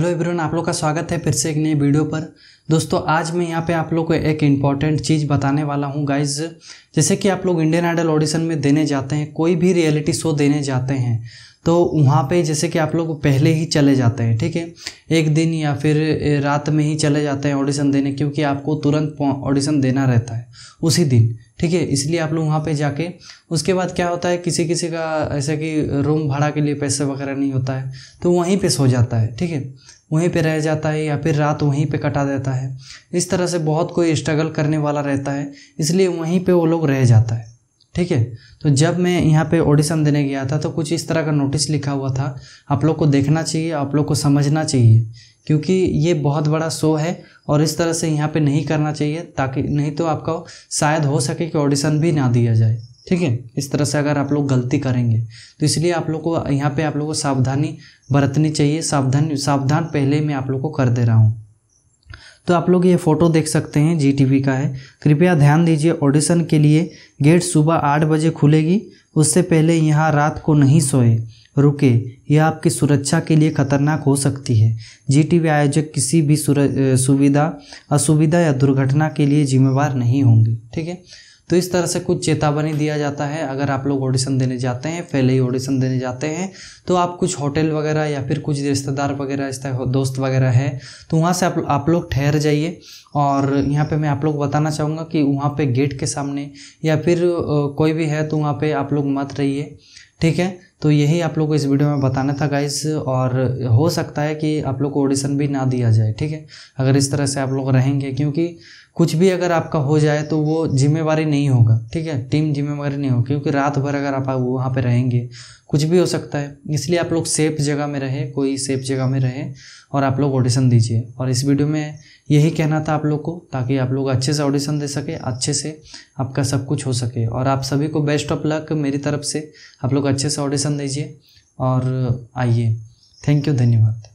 hello everyone आप लोग का स्वागत है फिर से एक नई वीडियो पर दोस्तों आज मैं यहाँ पे आप लोग को एक इम्पॉर्टेंट चीज़ बताने वाला हूँ गाइज जैसे कि आप लोग इंडियन आइडल ऑडिशन में देने जाते हैं कोई भी रियलिटी शो देने जाते हैं तो वहाँ पे जैसे कि आप लोग पहले ही चले जाते हैं ठीक है एक दिन या फिर रात में ही चले जाते हैं ऑडिशन देने क्योंकि आपको तुरंत ऑडिशन देना रहता है उसी दिन ठीक है इसलिए आप लोग वहाँ पे जाके उसके बाद क्या होता है किसी किसी का ऐसा कि रूम भाड़ा के लिए पैसे वगैरह नहीं होता है तो वहीं पे सो जाता है ठीक है वहीं पे रह जाता है या फिर रात वहीं पे कटा देता है इस तरह से बहुत कोई स्ट्रगल करने वाला रहता है इसलिए वहीं पे वो लोग रह जाता है ठीक है तो जब मैं यहाँ पे ऑडिशन देने गया था तो कुछ इस तरह का नोटिस लिखा हुआ था आप लोग को देखना चाहिए आप लोग को समझना चाहिए क्योंकि ये बहुत बड़ा शो है और इस तरह से यहाँ पे नहीं करना चाहिए ताकि नहीं तो आपका शायद हो सके कि ऑडिशन भी ना दिया जाए ठीक है इस तरह से अगर आप लोग गलती करेंगे तो इसलिए आप लोग को यहाँ पे आप लोग को सावधानी बरतनी चाहिए सावधानी सावधान पहले मैं आप लोग को कर दे रहा हूँ तो आप लोग ये फ़ोटो देख सकते हैं जी का है कृपया ध्यान दीजिए ऑडिशन के लिए गेट सुबह आठ बजे खुलेगी उससे पहले यहाँ रात को नहीं सोए रुके यह आपकी सुरक्षा के लिए खतरनाक हो सकती है जीटीवी आयोजक किसी भी सुविधा असुविधा या दुर्घटना के लिए जिम्मेवार नहीं होंगे ठीक है तो इस तरह से कुछ चेतावनी दिया जाता है अगर आप लोग ऑडिशन देने जाते हैं पहले ही ऑडिशन देने जाते हैं तो आप कुछ होटल वगैरह या फिर कुछ रिश्तेदार वगैरह दोस्त वगैरह है तो वहाँ से आप आप लोग ठहर जाइए और यहाँ पे मैं आप लोग बताना चाहूँगा कि वहाँ पे गेट के सामने या फिर कोई भी है तो वहाँ पे आप लोग मत रहिए ठीक है तो यही आप लोग को इस वीडियो में बताना था गाइस और हो सकता है कि आप लोग को ऑडिशन भी ना दिया जाए ठीक है अगर इस तरह से आप लोग रहेंगे क्योंकि कुछ भी अगर आपका हो जाए तो वो जिम्मेवारी नहीं होगा ठीक है टीम जिम्मेवारी नहीं होगी क्योंकि रात भर अगर आप वहाँ पर रहेंगे कुछ भी हो सकता है इसलिए आप लोग सेफ जगह में रहे कोई सेफ जगह में रहे और आप लोग ऑडिशन दीजिए और इस वीडियो में यही कहना था आप लोग को ताकि आप लोग अच्छे से ऑडिशन दे सके अच्छे से आपका सब कुछ हो सके और आप सभी को बेस्ट ऑफ लक मेरी तरफ से आप लोग अच्छे से ऑडिशन दीजिए और आइए थैंक यू धन्यवाद